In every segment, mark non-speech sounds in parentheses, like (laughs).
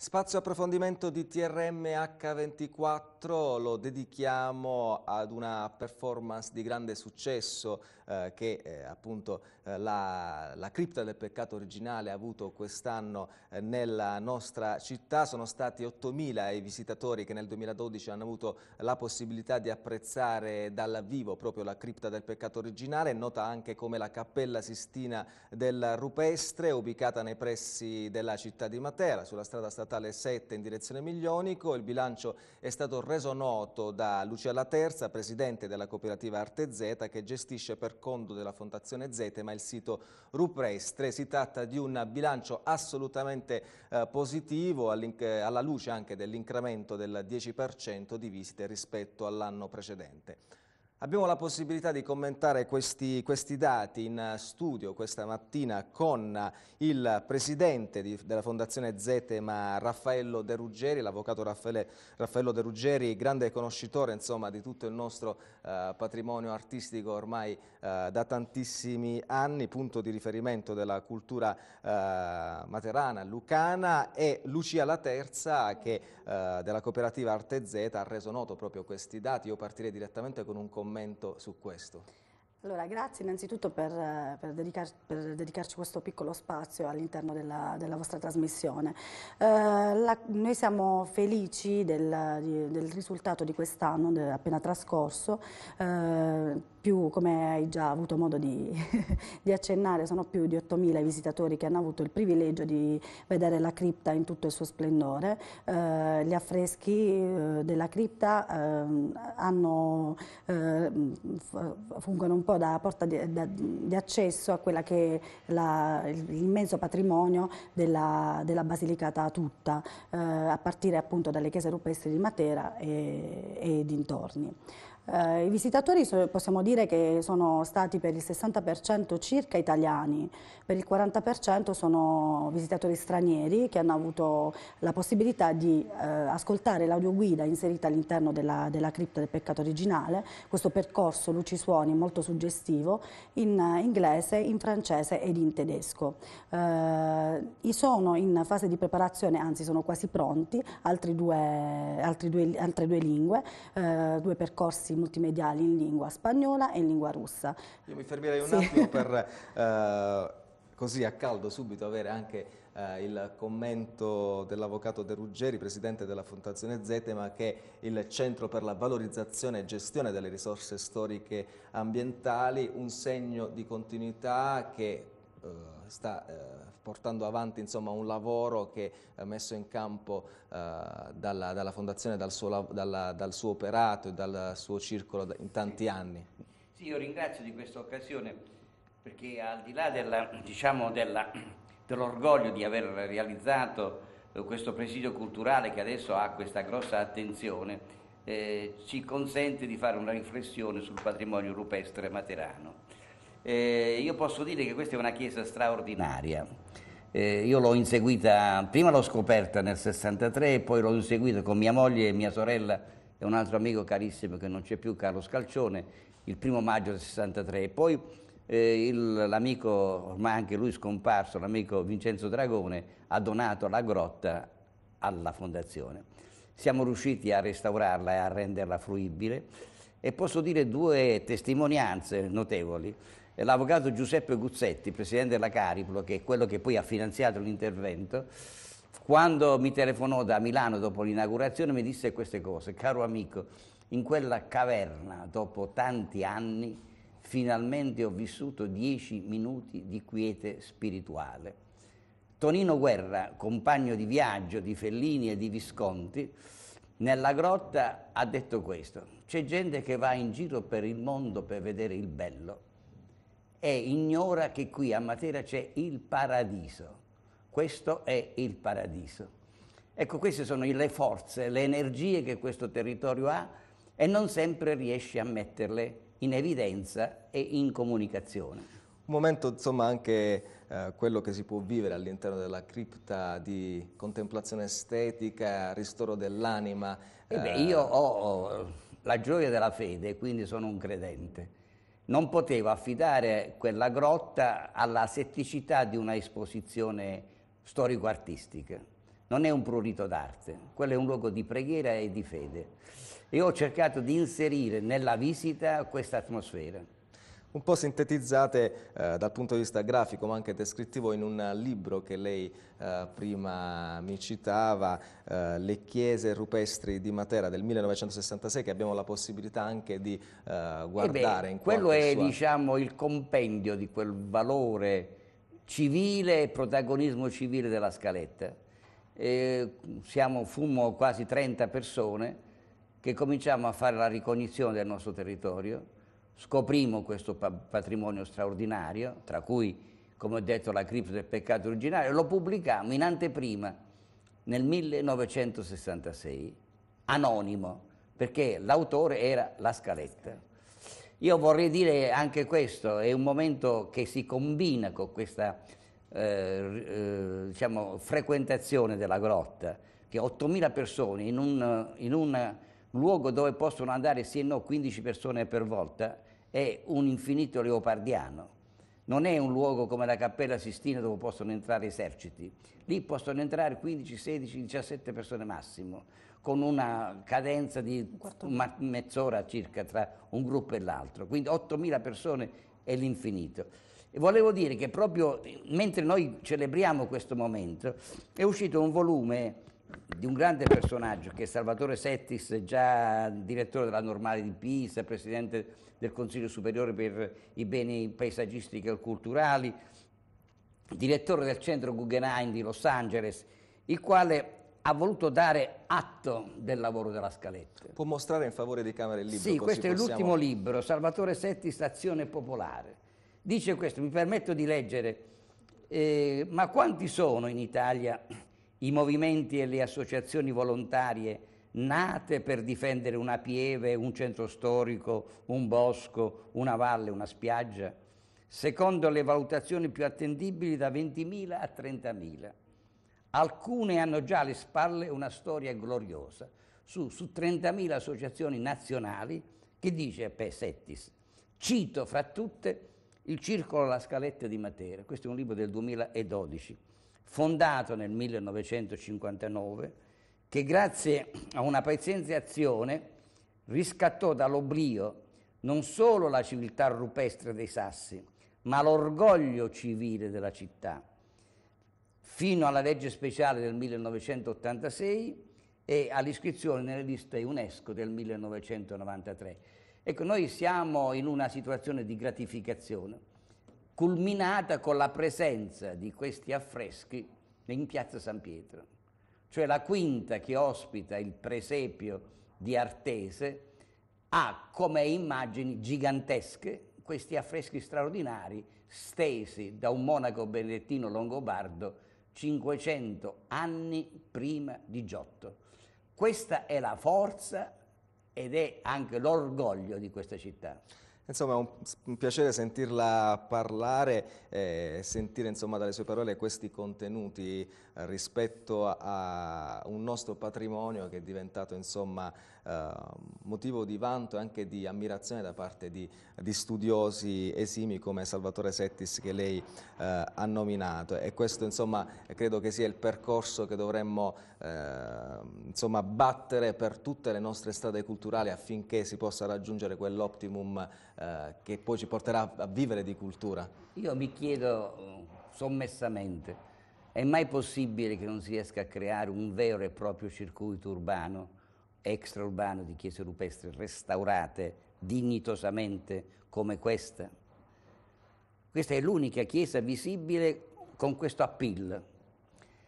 Spazio approfondimento di TRM H24 lo dedichiamo ad una performance di grande successo eh, che eh, appunto eh, la, la, cripta del peccato originale ha avuto quest'anno eh, nella nostra città. Sono stati 8.000 i visitatori che nel 2012 hanno avuto la possibilità di apprezzare dal vivo proprio la cripta del peccato originale, nota anche come la Cappella Sistina del Rupestre, ubicata nei pressi della città di Matera, sulla strada statale statale 7 in direzione Miglionico. Il bilancio è stato reso noto da Lucia Laterza, presidente della cooperativa Arte Z, che gestisce per conto della Fondazione Zetema il sito Rupestre. Si tratta di un bilancio assolutamente eh, positivo, alla luce anche dell'incremento del 10% di visite rispetto all'anno precedente. Abbiamo la possibilità di commentare questi, questi, dati in studio questa mattina con il presidente di, della Fondazione Zetema, Raffaello De Ruggeri, l'avvocato Raffaello De Ruggeri, grande conoscitore insomma, di tutto il nostro eh, patrimonio artistico ormai eh, da tantissimi anni, punto di riferimento della cultura eh, materana, lucana e Lucia La Terza che eh, della cooperativa Arte Z ha reso noto proprio questi dati. Io partirei direttamente con un commento commento su questo? Allora, grazie innanzitutto per, per, dedicar, per, dedicarci questo piccolo spazio all'interno della, della, vostra trasmissione. Eh, la, noi siamo felici del, del risultato di quest'anno appena trascorso. Eh, più, come hai già avuto modo di, (laughs) di accennare, sono più di 8.000 i visitatori che hanno avuto il privilegio di vedere la cripta in tutto il suo splendore. Eh, gli affreschi eh, della cripta ehm, eh, hanno, fungono un po' da porta di, da, di accesso a quella che è l'immenso patrimonio della, della, Basilicata tutta, eh, a partire appunto dalle chiese rupestri di Matera e, e dintorni. Eh, I visitatori possiamo dire che sono stati per il 60% circa italiani, per il 40% sono visitatori stranieri che hanno avuto la possibilità di eh, ascoltare l'audioguida inserita all'interno della, della, cripta del peccato originale, questo percorso luci suoni molto suggestivo in inglese, in francese ed in tedesco. Eh, sono in fase di preparazione, anzi sono quasi pronti, altri due, altri due, altre due lingue, eh, due percorsi multimediali in lingua spagnola e in lingua russa. Io mi fermerei un sì. attimo per (laughs) eh, così a caldo subito avere anche eh, il commento dell'avvocato De Ruggeri, presidente della Fondazione Zetema, che è il Centro per la valorizzazione e gestione delle risorse storiche ambientali, un segno di continuità che eh, sta eh, portando avanti insomma, un lavoro che ha messo in campo eh, dalla, dalla, Fondazione, dal suo, dalla, dal suo operato e dal suo circolo in tanti sì. anni. Sì, io ringrazio di questa occasione perché al di là della, diciamo della, dell'orgoglio di aver realizzato questo presidio culturale che adesso ha questa grossa attenzione, eh, ci consente di fare una riflessione sul patrimonio rupestre materano. Eh, io posso dire che questa è una chiesa straordinaria. Eh, io l'ho inseguita, prima l'ho scoperta nel 63, poi l'ho inseguita con mia moglie e mia sorella e un altro amico carissimo che non c'è più, Carlo Scalcione, il primo maggio del 63. E poi eh, l'amico, ormai anche lui scomparso, l'amico Vincenzo Dragone, ha donato la grotta alla fondazione. Siamo riusciti a restaurarla e a renderla fruibile e posso dire due testimonianze notevoli l'avvocato Giuseppe Guzzetti, presidente della Cariplo, che è quello che poi ha finanziato l'intervento, quando mi telefonò da Milano dopo l'inaugurazione mi disse queste cose, caro amico, in quella caverna dopo tanti anni finalmente ho vissuto dieci minuti di quiete spirituale. Tonino Guerra, compagno di viaggio di Fellini e di Visconti, nella grotta ha detto questo, c'è gente che va in giro per il mondo per vedere il bello, e ignora che qui a Matera c'è il paradiso. Questo è il paradiso. Ecco, queste sono le forze, le energie che questo territorio ha e non sempre riesce a metterle in evidenza e in comunicazione. Un momento, insomma, anche eh, quello che si può vivere all'interno della cripta di contemplazione estetica, ristoro dell'anima. Eh... eh. io ho, ho la gioia della fede, quindi sono un credente non potevo affidare quella grotta alla setticità di una esposizione storico-artistica. Non è un prurito d'arte, quello è un luogo di preghiera e di fede. E ho cercato di inserire nella visita questa atmosfera un po' sintetizzate eh, dal punto di vista grafico ma anche descrittivo in un libro che lei eh, prima mi citava, eh, Le chiese rupestri di Matera del 1966 che abbiamo la possibilità anche di eh, eh guardare. Beh, quello è sua... diciamo, il compendio di quel valore civile e protagonismo civile della scaletta. Eh, siamo, fummo quasi 30 persone che cominciamo a fare la ricognizione del nostro territorio scoprimo questo pa patrimonio straordinario, tra cui, come ho detto, la cripta del peccato originario, lo pubblicammo in anteprima nel 1966, anonimo, perché l'autore era La Scaletta. Io vorrei dire anche questo, è un momento che si combina con questa eh, eh, diciamo, frequentazione della grotta, che 8.000 persone in un, in un luogo dove possono andare sì e no 15 persone per volta, è un infinito leopardiano. Non è un luogo come la Cappella Sistina dove possono entrare eserciti. Lì possono entrare 15, 16, 17 persone massimo, con una cadenza di un mezz'ora circa tra un gruppo e l'altro. Quindi 8.000 persone è l'infinito. E volevo dire che proprio mentre noi celebriamo questo momento è uscito un volume di un grande personaggio che è Salvatore Settis, già direttore della Normale di Pisa, presidente del Consiglio Superiore per i Beni Paesaggistici e Culturali, direttore del Centro Guggenheim di Los Angeles, il quale ha voluto dare atto del lavoro della scaletta. Può mostrare in favore di Camera il libro? Sì, questo è l'ultimo libro, Salvatore Settis, Azione Popolare. Dice questo, mi permetto di leggere, eh, ma quanti sono in Italia i movimenti e le associazioni volontarie nate per difendere una pieve, un centro storico, un bosco, una valle, una spiaggia, secondo le valutazioni più attendibili da 20.000 a 30.000. Alcune hanno già alle spalle una storia gloriosa. Su, su 30.000 associazioni nazionali, che dice Pesettis, cito fra tutte il Circolo La Scaletta di Matera, questo è un libro del 2012, fondato nel 1959, che grazie a una paziente azione riscattò dall'oblio non solo la civiltà rupestre dei Sassi, ma l'orgoglio civile della città, fino alla legge speciale del 1986 e all'iscrizione nelle liste UNESCO del 1993. Ecco, noi siamo in una situazione di gratificazione, culminata con la presenza di questi affreschi in piazza San Pietro, cioè la quinta che ospita il presepio di Artese ha come immagini gigantesche questi affreschi straordinari stesi da un monaco benedettino longobardo 500 anni prima di Giotto. Questa è la forza ed è anche l'orgoglio di questa città. Insomma è un, un piacere sentirla parlare, eh, sentire insomma, dalle sue parole questi contenuti rispetto a un nostro patrimonio che è diventato insomma, eh, motivo di vanto e anche di ammirazione da parte di, di studiosi esimi come Salvatore Settis che lei eh, ha nominato e questo insomma, credo che sia il percorso che dovremmo eh, insomma, battere per tutte le nostre strade culturali affinché si possa raggiungere quell'optimum eh, che poi ci porterà a vivere di cultura. Io mi chiedo sommessamente è mai possibile che non si riesca a creare un vero e proprio circuito urbano, extraurbano di chiese rupestri restaurate dignitosamente come questa? Questa è l'unica chiesa visibile con questo appeal.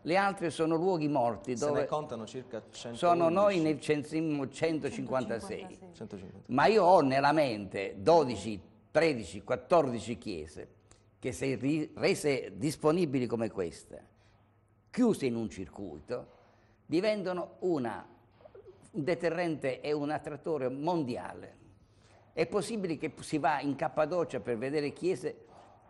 Le altre sono luoghi morti dove... Se ne contano circa 100. Sono noi nel censimmo 156. 156. Ma io ho nella mente 12, 13, 14 chiese che se rese disponibili come questa chiuse in un circuito, diventano una, un deterrente e un attrattore mondiale. È possibile che si va in Cappadocia per vedere chiese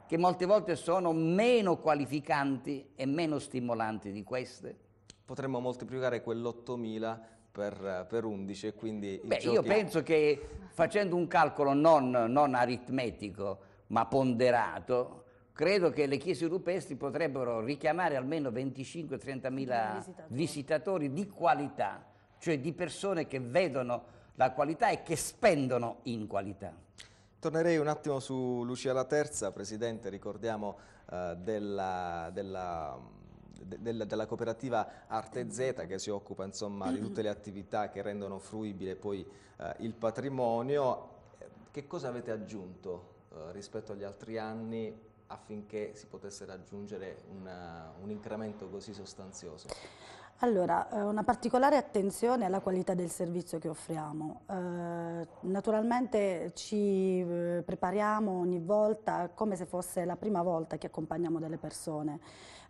che molte volte sono meno qualificanti e meno stimolanti di queste? Potremmo moltiplicare quell'8.000 per, per, 11 e quindi... Beh, io penso che facendo un calcolo non, non aritmetico ma ponderato, credo che le chiese rupestri potrebbero richiamare almeno 25-30 mila visitatori. visitatori di qualità, cioè di persone che vedono la qualità e che spendono in qualità. Tornerei un attimo su Lucia La Terza, Presidente, ricordiamo eh, della, della della, cooperativa Arte Z che si occupa insomma, di tutte le attività che rendono fruibile poi eh, il patrimonio. Che cosa avete aggiunto eh, rispetto agli altri anni affinché si potesse raggiungere una, un incremento così sostanzioso? Allora, eh, una particolare attenzione alla qualità del servizio che offriamo. Eh, naturalmente ci eh, prepariamo ogni volta come se fosse la prima volta che accompagniamo delle persone.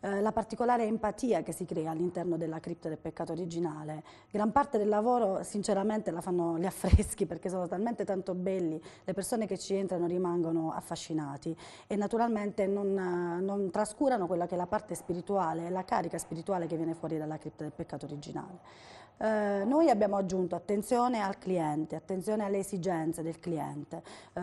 Eh, la particolare empatia che si crea all'interno della cripta del peccato originale. Gran parte del lavoro sinceramente la fanno gli (laughs) affreschi perché sono talmente tanto belli, le persone che ci entrano rimangono affascinati e naturalmente non, non trascurano quella che è la parte spirituale, la carica spirituale che viene fuori dalla cripta del peccato originale. Eh, noi abbiamo aggiunto attenzione al cliente, attenzione alle esigenze del cliente, eh,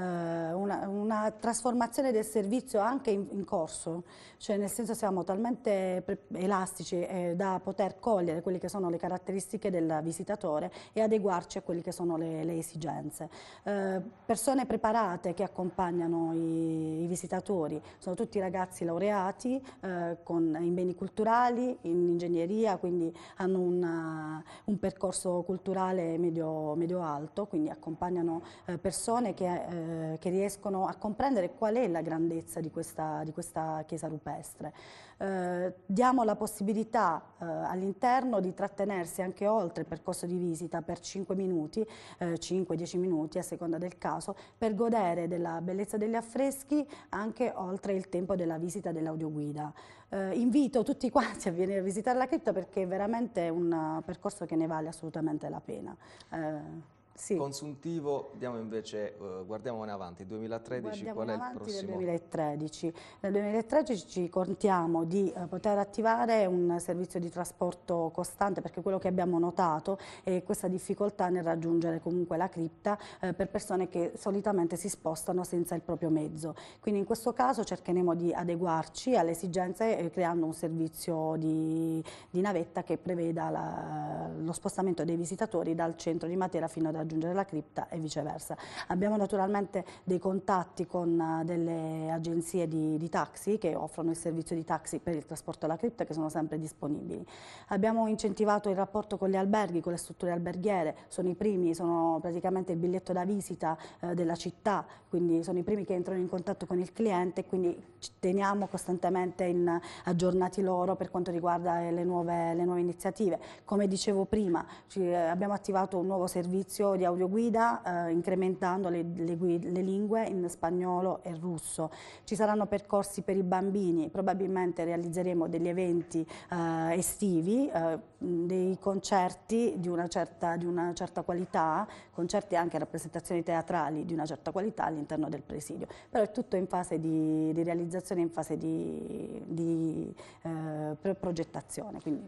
una, una, trasformazione del servizio anche in, in, corso, cioè nel senso siamo talmente elastici eh, da poter cogliere quelle che sono le caratteristiche del visitatore e adeguarci a quelle che sono le, le esigenze. Eh, persone preparate che accompagnano i, i, visitatori, sono tutti ragazzi laureati eh, con, in beni culturali, in ingegneria, quindi hanno una un percorso culturale medio, medio alto, quindi accompagnano eh, persone che, eh, che, riescono a comprendere qual è la grandezza di questa, di questa chiesa rupestre eh, diamo la possibilità eh, all'interno di trattenersi anche oltre il percorso di visita per 5 minuti, eh, 5-10 minuti a seconda del caso, per godere della bellezza degli affreschi anche oltre il tempo della visita dell'audioguida. Eh, invito tutti quanti a venire a visitare la cripta perché è veramente un percorso che ne vale assolutamente la pena. Eh, sì. Consuntivo, invece, uh, guardiamo in avanti, 2013, guardiamo qual è il prossimo? Nel 2013. Nel 2013 ci contiamo di uh, poter attivare un servizio di trasporto costante perché quello che abbiamo notato è questa difficoltà nel raggiungere comunque la cripta uh, per persone che solitamente si spostano senza il proprio mezzo. Quindi in questo caso cercheremo di adeguarci alle esigenze eh, creando un servizio di, di navetta che preveda la, lo spostamento dei visitatori dal centro di Matera fino ad raggiungere la cripta e viceversa. Abbiamo naturalmente dei contatti con eh, delle agenzie di, di taxi che offrono il servizio di taxi per il trasporto alla cripta che sono sempre disponibili. Abbiamo incentivato il rapporto con gli alberghi, con le strutture alberghiere, sono i primi, sono praticamente il biglietto da visita eh, della città, quindi sono i primi che entrano in contatto con il cliente, e quindi teniamo costantemente in, aggiornati loro per quanto riguarda le nuove, le nuove iniziative. Come dicevo prima, ci, eh, abbiamo attivato un nuovo servizio di audioguida eh, incrementando le, le, le, lingue in spagnolo e russo. Ci saranno percorsi per i bambini, probabilmente realizzeremo degli eventi eh, estivi, eh, dei concerti di una, certa, di una, certa, qualità, concerti anche rappresentazioni teatrali di una certa qualità all'interno del presidio. Però è tutto in fase di, di realizzazione, in fase di, di eh, progettazione. Quindi.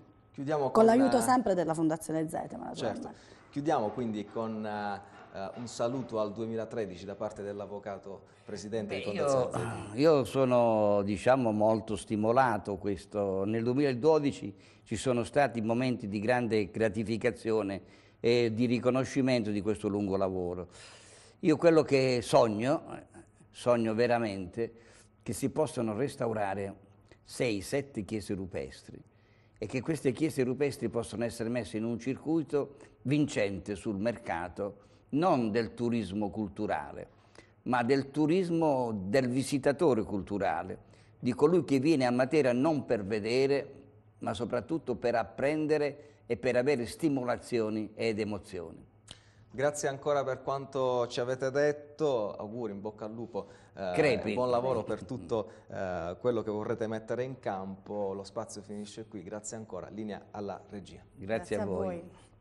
con, con l'aiuto sempre della Fondazione Zetema, naturalmente. Certo. Chiudiamo quindi con uh, un saluto al 2013 da parte dell'avvocato presidente Beh, di io, ah, io sono diciamo, molto stimolato questo. Nel 2012 ci sono stati momenti di grande gratificazione e di riconoscimento di questo lungo lavoro. Io quello che sogno, sogno veramente, che si possano restaurare 6-7 chiese rupestri e che queste chiese rupestri possano essere messe in un circuito vincente sul mercato, non del turismo culturale, ma del turismo del visitatore culturale, di colui che viene a Matera non per vedere, ma soprattutto per apprendere e per avere stimolazioni ed emozioni. Grazie ancora per quanto ci avete detto, auguri, in bocca al lupo, eh, buon lavoro per tutto eh, quello che vorrete mettere in campo, lo spazio finisce qui, grazie ancora, linea alla regia. Grazie, grazie a voi. A voi.